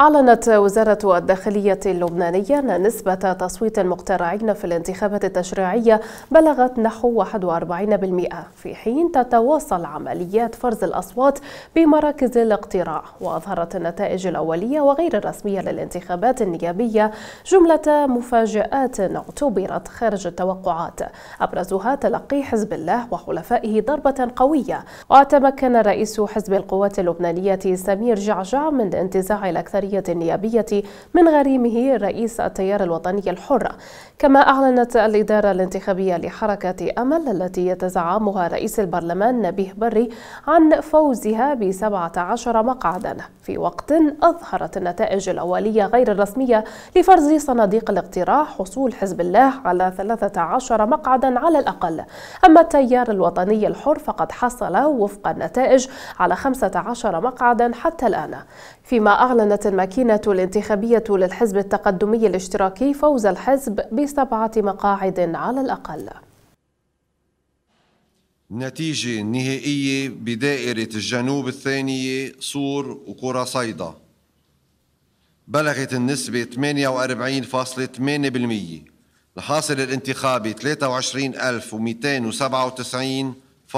أعلنت وزارة الداخلية اللبنانية أن نسبة تصويت المقترعين في الانتخابات التشريعية بلغت نحو 41% في حين تتواصل عمليات فرز الأصوات بمراكز الاقتراع وأظهرت النتائج الأولية وغير الرسمية للانتخابات النيابية جملة مفاجآت اعتبرت خارج التوقعات أبرزها تلقي حزب الله وحلفائه ضربة قوية وتمكن رئيس حزب القوات اللبنانية سمير جعجع من انتزاع الأكثرية العسكرية النيابية من غريمه رئيس التيار الوطني الحر كما أعلنت الإدارة الانتخابية لحركة أمل التي يتزعمها رئيس البرلمان نبيه بري عن فوزها ب 17 مقعدا في وقت أظهرت النتائج الأولية غير الرسمية لفرز صناديق الاقتراع حصول حزب الله على 13 مقعدا على الأقل أما التيار الوطني الحر فقد حصل وفق النتائج على 15 مقعدا حتى الآن فيما أعلنت الماكينة الانتخابية للحزب التقدمي الاشتراكي فوز الحزب بسبعة مقاعد على الأقل نتيجة نهائية بدائرة الجنوب الثانية صور وقرى صيدا بلغت النسبة 48.8% الحاصل الانتخابي 23297.571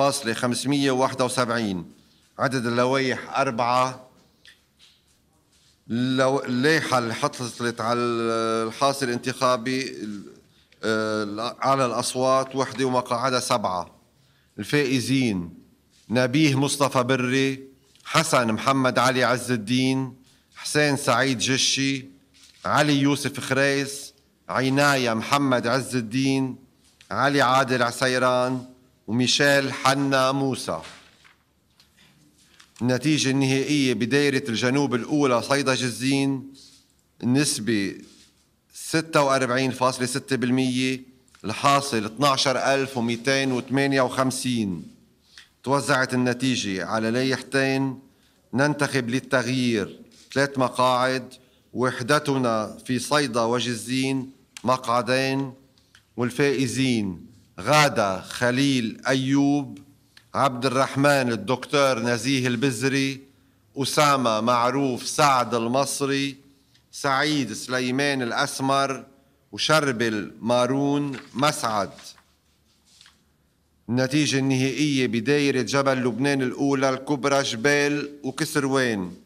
عدد اللوائح أربعة لو اللائحة اللي حصلت على الحاصل الانتخابي آه، على الأصوات وحدة ومقاعدها سبعة الفائزين نبيه مصطفى بري حسن محمد علي عز الدين حسين سعيد جشي علي يوسف خريس عناية محمد عز الدين علي عادل عسيران وميشيل حنا موسى النتيجة النهائية بدايرة الجنوب الأولى صيدا جزين نسبة 46.6% الحاصل 12258 توزعت النتيجة على لائحتين ننتخب للتغيير ثلاث مقاعد وحدتنا في صيدا وجزين مقعدين والفائزين غادة خليل أيوب عبد الرحمن الدكتور نزيه البزري أسامة معروف سعد المصري سعيد سليمان الأسمر وشربل مارون مسعد النتيجة النهائية بدايرة جبل لبنان الأولى الكبرى جبال وكسروان